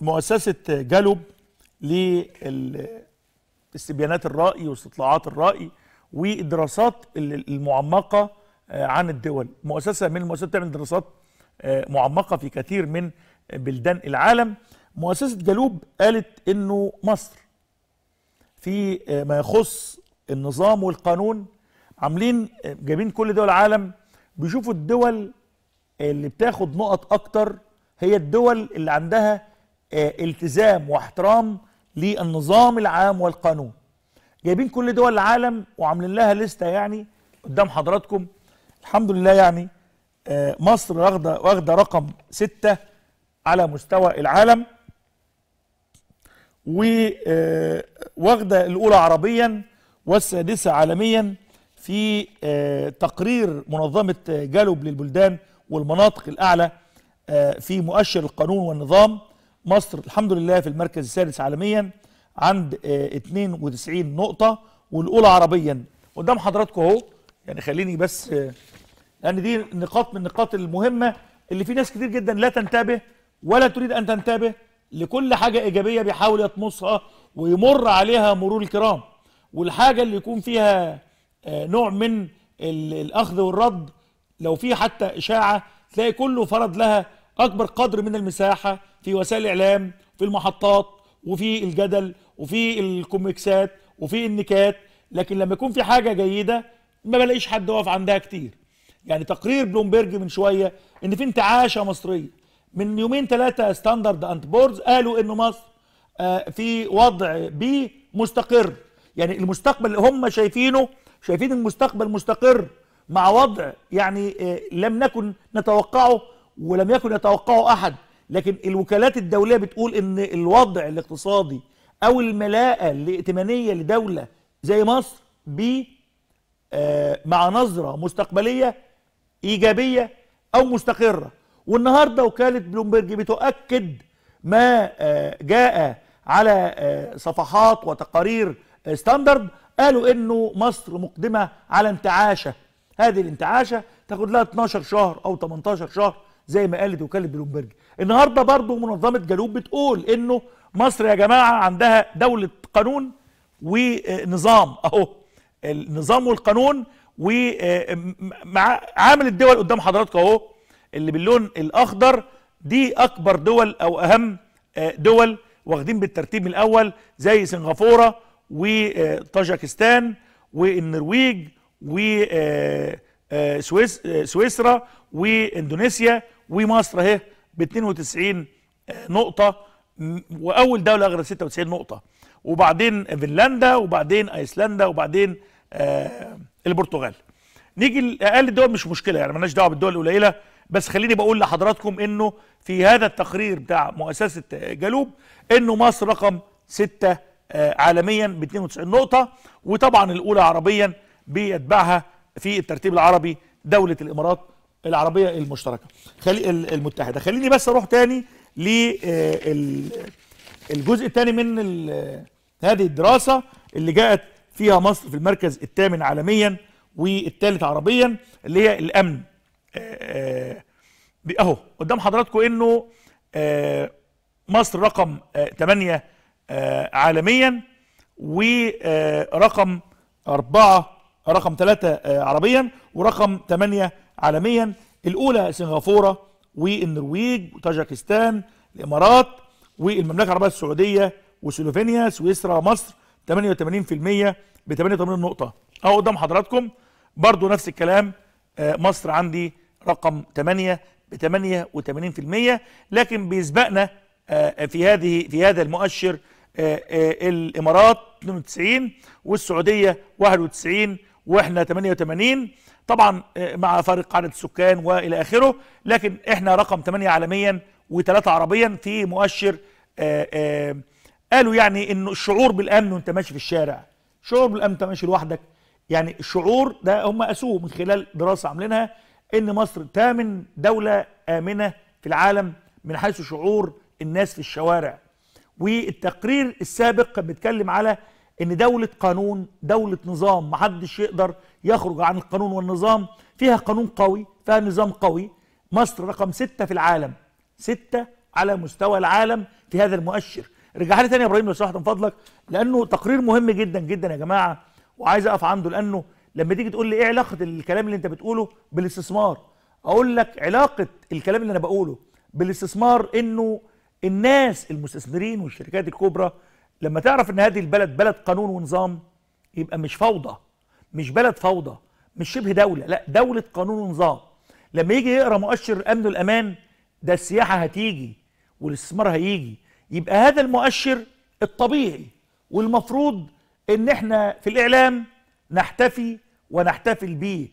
مؤسسة جالوب للاستبيانات الرأي واستطلاعات الرأي والدراسات المعمقة آه، عن الدول مؤسسة من المؤسسات تعمل دراسات آه، معمقة في كثير من بلدان العالم مؤسسة جالوب قالت انه مصر في آه، ما يخص النظام والقانون عاملين جايبين كل دول العالم بيشوفوا الدول اللي بتاخد نقط اكتر هي الدول اللي عندها آه، التزام واحترام للنظام العام والقانون جايبين كل دول العالم وعاملين لها لستة يعني قدام حضراتكم الحمد لله يعني آه، مصر واخده واخده رقم ستة على مستوى العالم آه، واخده الاولى عربيا والسادسه عالميا في تقرير منظمه جالوب للبلدان والمناطق الاعلى في مؤشر القانون والنظام مصر الحمد لله في المركز الثالث عالميا عند 92 آه، نقطة والأولى عربيا قدام حضراتكم أهو يعني خليني بس آه، لأن دي نقاط من النقاط المهمة اللي في ناس كتير جدا لا تنتبه ولا تريد أن تنتبه لكل حاجة إيجابية بيحاول يطمسها ويمر عليها مرور الكرام والحاجة اللي يكون فيها آه، نوع من الأخذ والرد لو في حتى إشاعة تلاقي كله فرض لها اكبر قدر من المساحه في وسائل الاعلام في المحطات وفي الجدل وفي الكوميكسات وفي النكات لكن لما يكون في حاجه جيده ما بلاقيش حد واقف عندها كتير يعني تقرير بلومبرج من شويه ان في انتعاشه مصريه من يومين ثلاثه ستاندرد اند بورز قالوا ان مصر آه، في وضع بي مستقر يعني المستقبل اللي هم شايفينه شايفين المستقبل مستقر مع وضع يعني آه، لم نكن نتوقعه ولم يكن يتوقعه أحد لكن الوكالات الدولية بتقول إن الوضع الاقتصادي أو الملاءة الائتمانية لدولة زي مصر ب آه، مع نظرة مستقبلية إيجابية أو مستقرة والنهاردة وكالة بلومبرج بتؤكد ما آه، جاء على آه، صفحات وتقارير ستاندرد قالوا انه مصر مقدمه على انتعاشه هذه الانتعاشه تاخد لها 12 شهر او 18 شهر زي ما قالت وكاله بلومبرج النهارده برضه منظمه جنوب بتقول انه مصر يا جماعه عندها دوله قانون ونظام اهو النظام والقانون و آه، عامل الدول قدام حضراتكم اهو اللي باللون الاخضر دي اكبر دول او اهم آه، دول واخدين بالترتيب من الاول زي سنغافوره وطاجكستان آه، والنرويج وسويسرا واندونيسيا ومصر اهي ب 92 آه، نقطه واول دوله أغرى 96 نقطه وبعدين فنلندا وبعدين ايسلندا وبعدين آه البرتغال نيجي لاقل الدول مش مشكله يعني مالناش دعوه بالدول القليله بس خليني بقول لحضراتكم انه في هذا التقرير بتاع مؤسسه آه، جلوب انه مصر رقم 6 آه عالميا ب 92 نقطه وطبعا الاولى عربيا بيتبعها في الترتيب العربي دوله الامارات العربيه المشتركه خلي المتحده خليني بس اروح تاني للجزء آه، التاني من هذه الدراسه اللي جاءت فيها مصر في المركز الثامن عالميا والثالث عربيا اللي هي الامن آه، آه، اهو قدام حضراتكم انه مصر رقم 8 عالميا ورقم أربعة رقم ثلاثة عربيا ورقم 8 عالميا الاولى سنغافوره والنرويج وطاجكستان الامارات والمملكه العربيه السعوديه وسلوفينيا سويسرا مصر 88% ب 88 نقطه اهو قدام حضراتكم برضو نفس الكلام آه، مصر عندي رقم 8 ب 88% لكن بيسبقنا آه، في هذه في هذا المؤشر آه، الامارات 92 والسعوديه 91 واحنا 88 طبعا آه، مع فارق عدد السكان والى اخره لكن احنا رقم 8 عالميا وثلاثة عربيا في مؤشر آآ آه، آآ آه، قالوا يعني انه الشعور بالامن وانت ماشي في الشارع شعور بالامن انت ماشي لوحدك يعني الشعور ده هم قاسوه من خلال دراسه عاملينها ان مصر ثامن دوله امنه في العالم من حيث شعور الناس في الشوارع والتقرير السابق كان بيتكلم على ان دوله قانون دوله نظام محدش يقدر يخرج عن القانون والنظام فيها قانون قوي فيها نظام قوي مصر رقم ستة في العالم ستة على مستوى العالم في هذا المؤشر رجع لي تاني يا ابراهيم لو سمحت من فضلك لانه تقرير مهم جدا جدا يا جماعه وعايز اقف عنده لانه لما تيجي تقول لي ايه علاقه الكلام اللي انت بتقوله بالاستثمار اقول لك علاقه الكلام اللي انا بقوله بالاستثمار انه الناس المستثمرين والشركات الكبرى لما تعرف ان هذه البلد بلد قانون ونظام يبقى مش فوضى مش بلد فوضى مش شبه دولة لا دولة قانون ونظام لما يجي يقرأ مؤشر الأمن والأمان ده السياحة هتيجي والاستثمار هيجي يبقى هذا المؤشر الطبيعي والمفروض ان احنا في الإعلام نحتفي ونحتفل بيه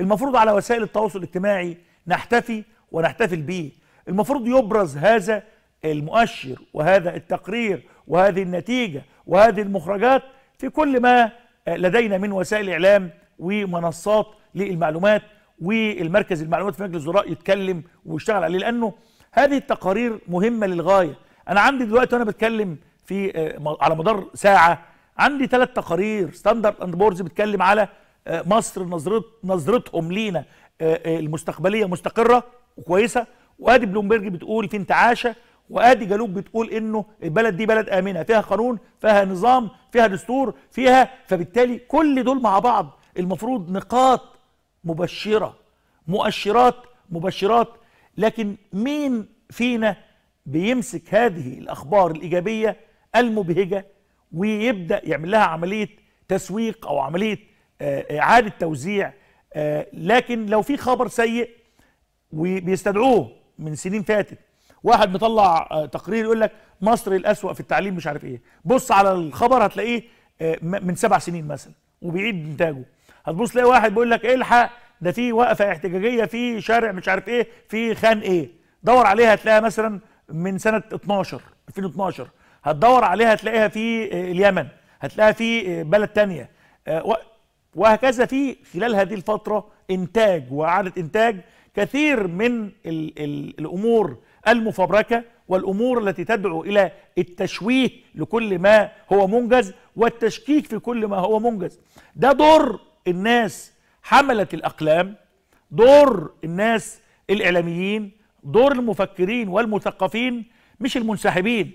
المفروض على وسائل التواصل الاجتماعي نحتفي ونحتفل بيه المفروض يبرز هذا المؤشر وهذا التقرير وهذه النتيجة وهذه المخرجات في كل ما آه، لدينا من وسائل اعلام ومنصات للمعلومات والمركز المعلومات في مجلس الوزراء يتكلم ويشتغل عليه لانه هذه التقارير مهمه للغايه انا عندي دلوقتي وانا بتكلم في آه، على مدار ساعه عندي ثلاث تقارير ستاندرد اند بورز بتكلم على آه، مصر نظرت نظرتهم لينا المستقبليه مستقره وكويسه وادي بلومبرج بتقول في انتعاشه وادي جالوب بتقول انه البلد دي بلد امنه فيها قانون فيها نظام فيها دستور فيها فبالتالي كل دول مع بعض المفروض نقاط مبشرة مؤشرات مبشرات لكن مين فينا بيمسك هذه الأخبار الإيجابية المبهجة ويبدأ يعمل لها عملية تسويق أو عملية آه، آه، إعادة توزيع آه، لكن لو في خبر سيء وبيستدعوه من سنين فاتت واحد مطلع آه، تقرير يقول لك مصر الأسوأ في التعليم مش عارف ايه بص على الخبر هتلاقيه آه، من سبع سنين مثلا وبيعيد انتاجه هتبص تلاقي واحد بيقول لك الحق ده في وقفه احتجاجيه في شارع مش عارف ايه في خان ايه دور عليها هتلاقيها مثلا من سنه 12 2012 هتدور عليها هتلاقيها في آه، اليمن هتلاقيها في بلد تانية وهكذا في خلال هذه الفتره انتاج واعاده انتاج كثير من الـ الـ الامور المفبركة والأمور التي تدعو إلى التشويه لكل ما هو منجز والتشكيك في كل ما هو منجز ده دور الناس حملة الأقلام دور الناس الإعلاميين دور المفكرين والمثقفين مش المنسحبين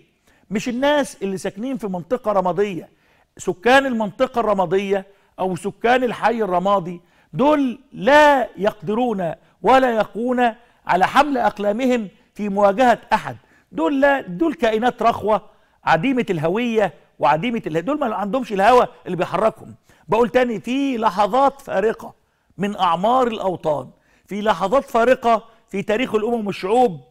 مش الناس اللي ساكنين في منطقة رمادية سكان المنطقة الرمادية أو سكان الحي الرمادي دول لا يقدرون ولا يقون على حمل أقلامهم في مواجهة أحد دول لا دول كائنات رخوة عديمة الهوية وعديمة الهوية دول ما عندهمش الهوى اللي بيحركهم بقول تاني في لحظات فارقة من أعمار الأوطان في لحظات فارقة في تاريخ الأمم والشعوب